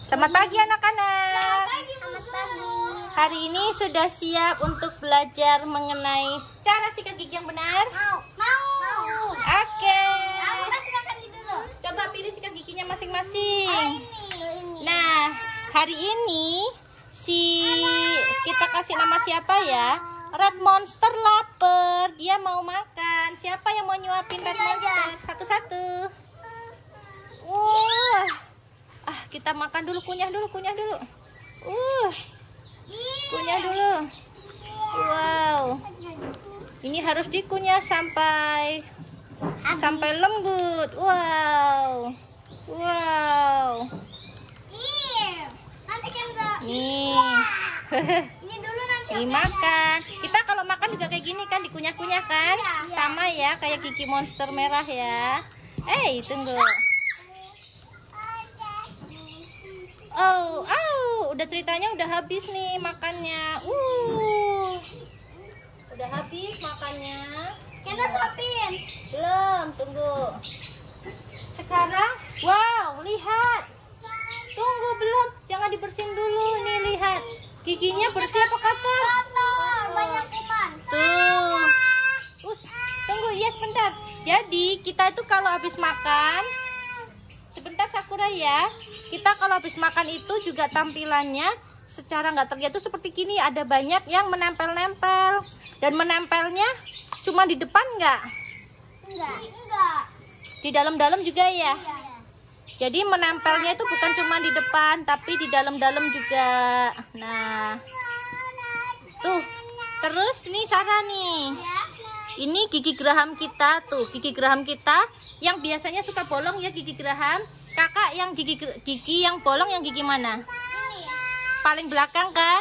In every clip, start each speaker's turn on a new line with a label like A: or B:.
A: Selamat pagi anak-anak. Hari ini sudah siap untuk belajar mengenai cara sikat gigi yang benar? Mau. Mau. Oke. Coba pilih sikat giginya masing-masing. Oh, oh, nah, hari ini si kita kasih nama siapa ya? Red Monster lapar, dia mau makan. Siapa yang mau nyuapin Red Monster? Satu-satu. Wah kita makan dulu kunyah dulu kunyah dulu uh kunyah dulu wow ini harus dikunyah sampai sampai lembut wow wow nih ini makan kita kalau makan juga kayak gini kan dikunyah-kunyah kan iya. sama ya kayak Kiki monster merah ya eh hey, tunggu oh oh udah ceritanya udah habis nih makannya uh udah habis makannya kita suapin belum tunggu sekarang wow lihat tunggu belum jangan dibersihin dulu nih lihat giginya bersih apa kotor banyak kuman tuh us tunggu yes iya, bentar jadi kita itu kalau habis makan Sakura ya kita kalau habis makan itu juga tampilannya secara nggak terlihat tuh seperti gini ada banyak yang menempel-nempel dan menempelnya cuma di depan nggak? Enggak. Enggak. Di dalam-dalam juga ya? Iya, iya. Jadi menempelnya itu bukan cuma di depan tapi di dalam-dalam juga. Nah. Tuh. Terus nih Sarah nih. Ini gigi geraham kita tuh, gigi geraham kita yang biasanya suka bolong ya gigi geraham Kakak yang gigi gigi yang bolong yang gigi mana? Ya. Paling belakang kan?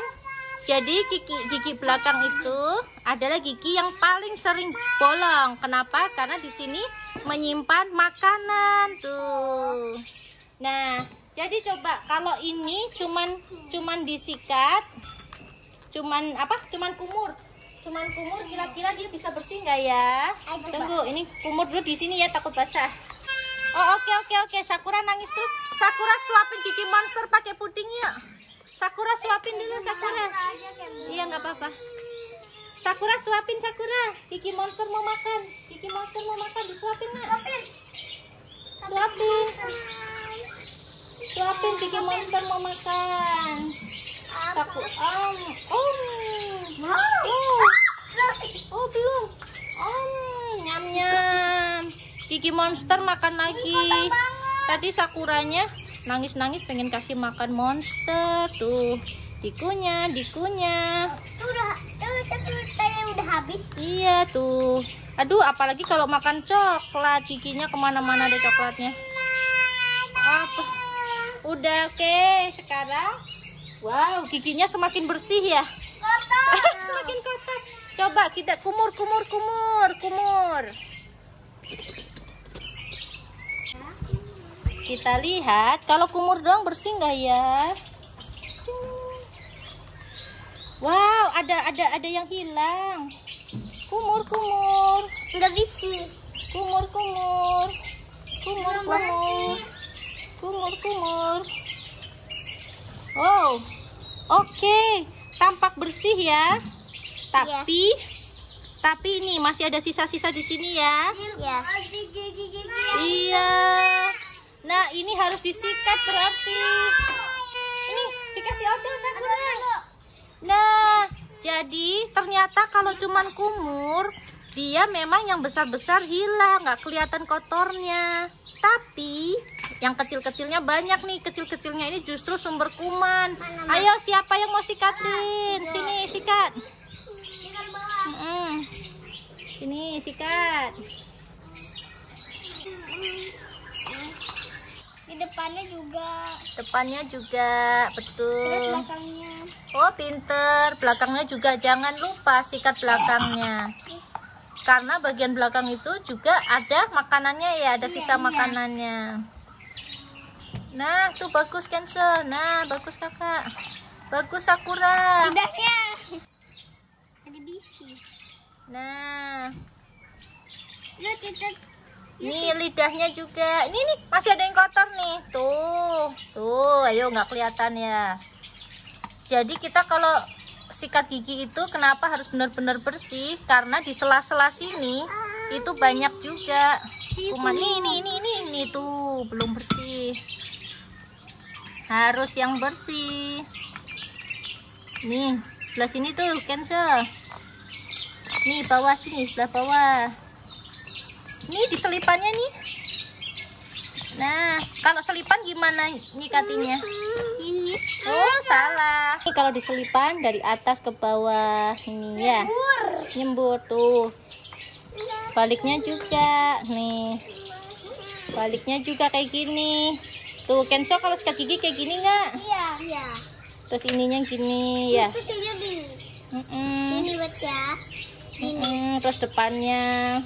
A: Jadi gigi gigi belakang itu adalah gigi yang paling sering bolong. Kenapa? Karena di sini menyimpan makanan tuh. Nah, jadi coba kalau ini cuman cuman disikat, cuman apa? Cuman kumur. Cuman kumur kira-kira dia bisa bersih nggak ya? Tunggu, ini kumur dulu di sini ya takut basah. Oh oke oke oke Sakura nangis terus Sakura suapin Kiki monster pakai puding yuk Sakura suapin dulu Sakura Iya nggak apa-apa Sakura suapin Sakura Kiki monster mau makan Kiki monster mau makan disuapin nggak? Suapin Suapin Kiki monster mau makan Sakura Om Oh, oh belum Om nyam nyam Kiki monster makan lagi. Tadi sakuranya nangis-nangis pengen kasih makan monster. Tuh, dikunya dikunya. Tuh udah, udah habis. Iya tuh. Aduh, apalagi kalau makan coklat, giginya kemana-mana deh coklatnya. Apa? Udah oke, okay. sekarang. Wow, giginya semakin bersih ya. Kotor. semakin kotor. Coba kita kumur, kumur, kumur, kumur. kita lihat kalau kumur doang bersih nggak ya wow ada ada ada yang hilang kumur kumur sudah bersih kumur kumur kumur kumur kumur kumur oh oke okay. tampak bersih ya tapi iya. Tapi ini masih ada sisa-sisa di sini ya. Iya. Iya ini harus disikat berarti ini dikasih odol sakura nah jadi ternyata kalau cuman kumur dia memang yang besar-besar hilang nggak kelihatan kotornya tapi yang kecil-kecilnya banyak nih kecil-kecilnya ini justru sumber kuman ayo siapa yang mau sikatin ah, sini sikat mm -mm. sini sikat depannya juga. Depannya juga, betul. Terus belakangnya. Oh, pinter. Belakangnya juga jangan lupa sikat belakangnya. Karena bagian belakang itu juga ada makanannya ya, ada iya, sisa iya, makanannya. Nah, tuh bagus cancel. Nah, bagus kakak. Bagus Sakura. Tidaknya. Ada bisi. Nah. Lihat, lihat. Ini iya lidahnya juga. Ini nih masih ada yang kotor nih. Tuh. Tuh, ayo nggak kelihatan ya. Jadi kita kalau sikat gigi itu kenapa harus benar-benar bersih? Karena di sela-sela sini itu banyak juga iya kuman. Ini ini ini ini ini tuh belum bersih. Harus yang bersih. Nih, sebelah sini tuh cancel. Nih bawah sini, sebelah bawah nih di selipannya nih nah kalau selipan gimana nyikatinya oh salah ini kalau di selipan dari atas ke bawah ini ya nyembur tuh iya. baliknya juga nih baliknya juga kayak gini tuh Kenzo kalau sikat gigi kayak gini nggak iya iya terus ininya gini ya ini buat ya terus depannya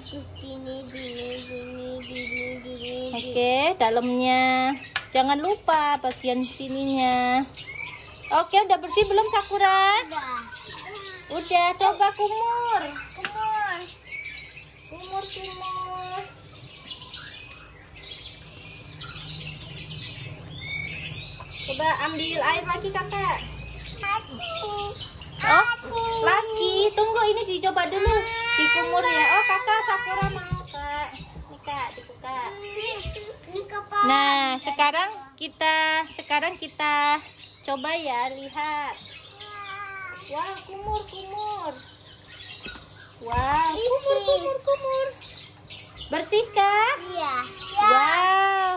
A: oke dalamnya jangan lupa bagian sininya oke udah bersih belum Sakura udah udah coba kumur kumur kumur kumur coba ambil air lagi kakak Aku. Oh, lagi Tunggu ini dicoba dulu. Dikumur ya. Oh, kakak Sakura mau kak. Nih kak, dibuka. Nah, sekarang kita sekarang kita coba ya lihat. Wah, kumur kumur. Wah, kumur kumur kumur. Bersih kak? Iya. Wow,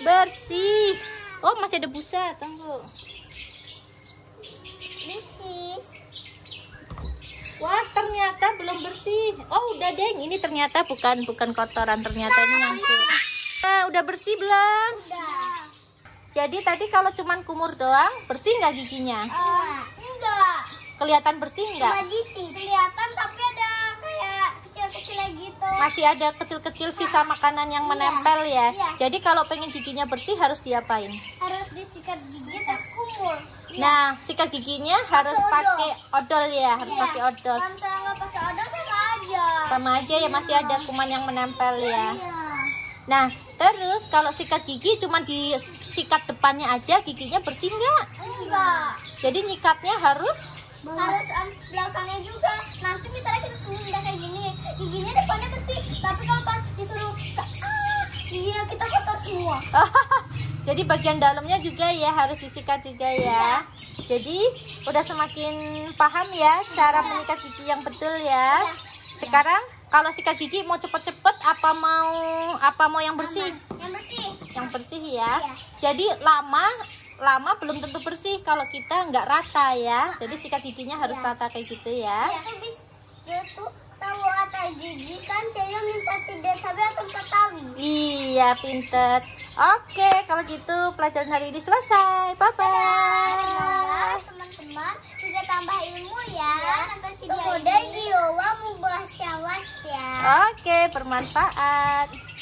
A: bersih. Oh, masih ada busa. Tunggu. Wah, ternyata belum bersih. Oh, udah, Deng. Ini ternyata bukan bukan kotoran, ternyata ini nyangkut. Nah, eh, udah bersih belum? Udah. Jadi tadi kalau cuman kumur doang, bersih nggak giginya? Uh, enggak. Kelihatan bersih nggak? Kelihatan tapi masih ada kecil-kecil sisa makanan yang iya, menempel ya. Iya. Jadi kalau pengen giginya bersih harus diapain? Harus disikat gigi terkumur. Iya. Nah, sikat giginya harus pakai odol. ya, harus pakai odol. sama aja. ya masih ada kuman yang menempel ya. Nah, terus kalau sikat gigi cuma di sikat depannya aja, giginya bersih nggak? Enggak. Jadi nyikatnya harus harus um, belakangnya juga. Nanti misalnya kita pindah giginya depannya bersih tapi kalau pas disuruh ah, giginya kita kotor semua jadi bagian dalamnya juga ya harus disikat juga ya iya. jadi udah semakin paham ya cara iya. menyikat gigi yang betul ya iya. sekarang kalau sikat gigi mau cepet-cepet apa mau apa mau yang bersih yang bersih yang bersih ya jadi lama lama belum tentu bersih kalau kita nggak rata ya jadi sikat giginya harus rata kayak gitu ya, ya tahu atau gigi kan Ceyo minta tidak sabi atau ketahui. Iya, pinter. Oke, kalau gitu pelajaran hari ini selesai. Bye bye. Teman-teman juga tambah ilmu ya. Iya. ya video Kemudian jiwa mubah ya. Oke, bermanfaat.